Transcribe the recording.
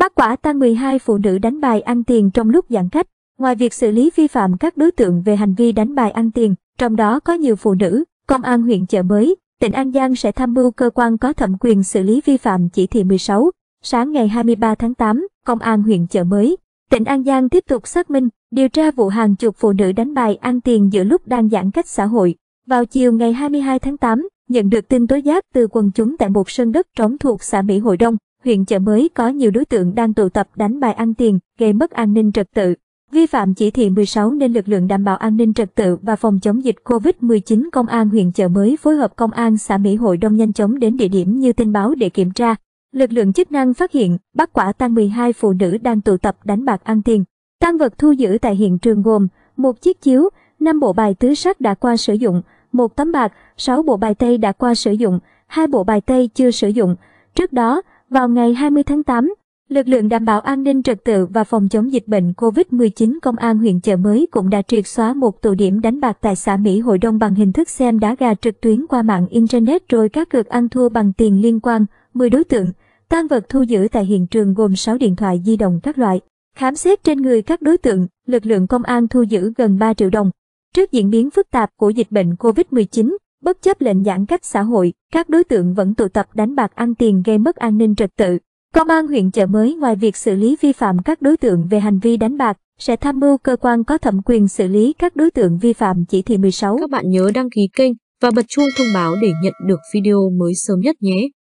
Bắt quả tang 12 phụ nữ đánh bài ăn tiền trong lúc giãn cách. Ngoài việc xử lý vi phạm các đối tượng về hành vi đánh bài ăn tiền, trong đó có nhiều phụ nữ, công an huyện chợ mới, tỉnh An Giang sẽ tham mưu cơ quan có thẩm quyền xử lý vi phạm chỉ thị 16. Sáng ngày 23 tháng 8, công an huyện chợ mới, tỉnh An Giang tiếp tục xác minh, điều tra vụ hàng chục phụ nữ đánh bài ăn tiền giữa lúc đang giãn cách xã hội. Vào chiều ngày 22 tháng 8, nhận được tin tố giác từ quần chúng tại một sân đất trống thuộc xã Mỹ Hội Đông, huyện chợ mới có nhiều đối tượng đang tụ tập đánh bài ăn tiền, gây mất an ninh trật tự. Vi phạm chỉ thị 16 nên lực lượng đảm bảo an ninh trật tự và phòng chống dịch COVID-19 Công an huyện chợ mới phối hợp Công an xã Mỹ Hội Đông nhanh chóng đến địa điểm như tin báo để kiểm tra. Lực lượng chức năng phát hiện, bắt quả tang 12 phụ nữ đang tụ tập đánh bạc ăn tiền. Tăng vật thu giữ tại hiện trường gồm một chiếc chiếu, 5 bộ bài tứ sắc đã qua sử dụng, một tấm bạc, 6 bộ bài tây đã qua sử dụng, hai bộ bài tây chưa sử dụng. Trước đó, vào ngày 20 tháng 8, lực lượng đảm bảo an ninh trật tự và phòng chống dịch bệnh COVID-19 Công an huyện Chợ Mới cũng đã triệt xóa một tụ điểm đánh bạc tại xã Mỹ Hội Đông bằng hình thức xem đá gà trực tuyến qua mạng Internet rồi các cược ăn thua bằng tiền liên quan 10 đối tượng. tăng vật thu giữ tại hiện trường gồm 6 điện thoại di động các loại. Khám xét trên người các đối tượng, lực lượng công an thu giữ gần 3 triệu đồng. Trước diễn biến phức tạp của dịch bệnh COVID-19, Bất chấp lệnh giãn cách xã hội, các đối tượng vẫn tụ tập đánh bạc ăn tiền gây mất an ninh trật tự. Công an huyện chợ mới ngoài việc xử lý vi phạm các đối tượng về hành vi đánh bạc, sẽ tham mưu cơ quan có thẩm quyền xử lý các đối tượng vi phạm chỉ thị 16. Các bạn nhớ đăng ký kênh và bật chuông thông báo để nhận được video mới sớm nhất nhé.